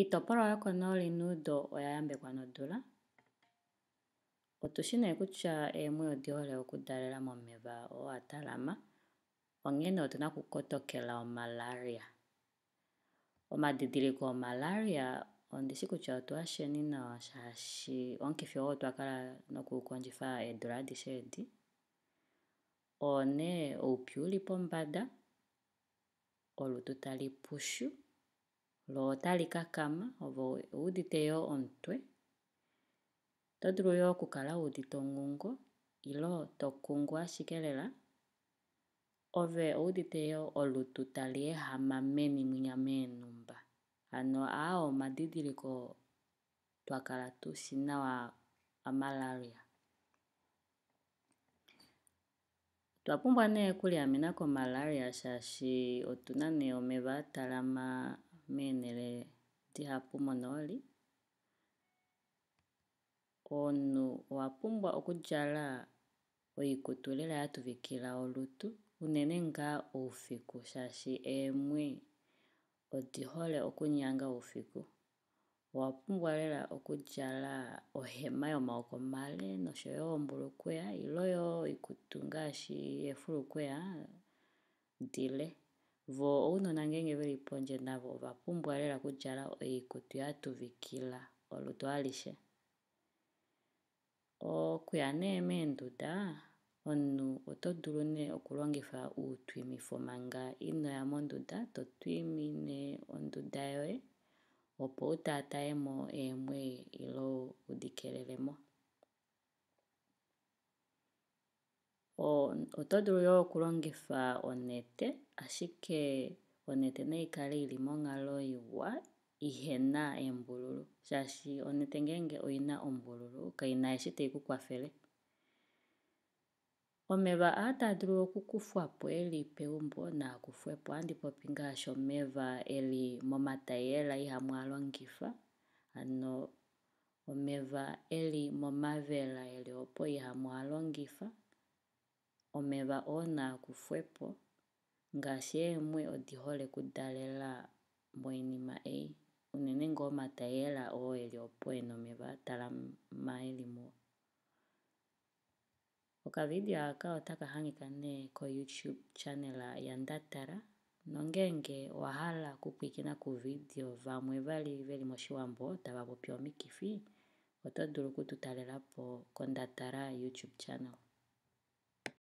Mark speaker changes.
Speaker 1: Iitopolwa yokonooli nuudho oya yambekwa nondula. Otushi nee kutya eemwe odhi hole okudalela momeva oo atalama, onkene otuna okukotokela omalaria omadidiliko omalaria goMalaria ondishi kutya otua sheni nawa shaashi omukifi oo otwa kala noku gu kondjitha eedula adhishe eedhi. pombada nee uupyu wuli olutu tali pushu lo otali ka kama ove yo omutwe. Oto vulu wo okukala wu uvite ongungo nenge to kungu ashike lela. Ove owu yo olutu tali ehama meni mwiya meentumba. Ano aawe omadhindhiliko twa kala tushi nawa amaLaria. twa pumbwa nee okuligamena koMalaria shaashi otuna nee omeva talama ti hapuma noli omunu wa pumbwa okudjala oikutu lela ya tuvikila olutu unene nga oufiku shaashi emwe odi hole okunyanga oufiku wa pumbwa lela okudjala ohema yomaoko male noshoyo ombulukweya ile yoikutu ngaashi efulukweya ndile vo ounona ngenge veli ponje navo ova pumbwa lela okudjala eyi kutu ya tuvikila olutu alishe okuya nee meenduda omnu oto dulu nee okulongifa uutwimifo manga inoya monduda to twimine onduda yoye opo utatayemo eemwe ile udikelelemo oto dulu yo okulongifa onete ashike onete nayi kale yili monghalo yiwa ihena embululu shaashi onete ngenge oyina ombululu kayina eshi tayi ku kwafele omeva ataa dulu okukufwa po eli pegumbo naakufwe po ohandi popi ngaashi omeva eli momatayela ihamu alongifa ano omeva eli momavela eli opo ihamu alongifa Omeva oonakushwepo ngaashi eemwe odhi hole okutalela moinima ei Unene ngoo omatayela oo eli opo ena omeva a talama eli mo. Okavideo otaka hangika nee ko YouTube channel ya Ndatala. Nongele owa hala oku pwiikina vamwe vali veli moshiwambo taya popi omikifi oto dulu oku tu kondatala YouTube channel.